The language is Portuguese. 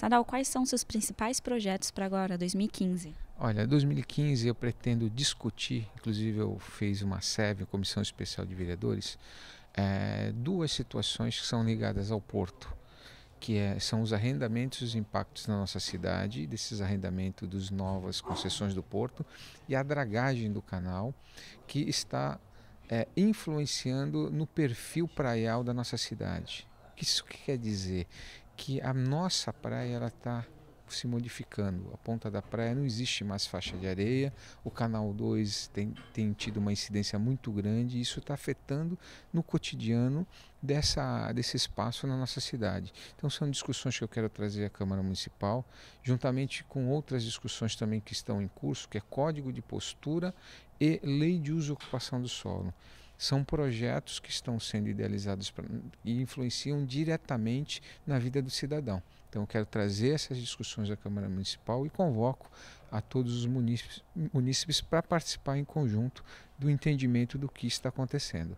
Sadal, quais são seus principais projetos para agora, 2015? Olha, 2015 eu pretendo discutir, inclusive eu fiz uma SEV, Comissão Especial de Vereadores, é, duas situações que são ligadas ao porto, que é, são os arrendamentos e os impactos na nossa cidade, desses arrendamentos das novas concessões do porto e a dragagem do canal, que está é, influenciando no perfil praial da nossa cidade. O que isso quer dizer? que a nossa praia ela está se modificando. A ponta da praia não existe mais faixa de areia, o canal 2 tem, tem tido uma incidência muito grande e isso está afetando no cotidiano dessa, desse espaço na nossa cidade. Então, são discussões que eu quero trazer à Câmara Municipal, juntamente com outras discussões também que estão em curso, que é Código de Postura e Lei de Uso e Ocupação do Solo são projetos que estão sendo idealizados pra, e influenciam diretamente na vida do cidadão. Então, eu quero trazer essas discussões à Câmara Municipal e convoco a todos os munícipes, munícipes para participar em conjunto do entendimento do que está acontecendo.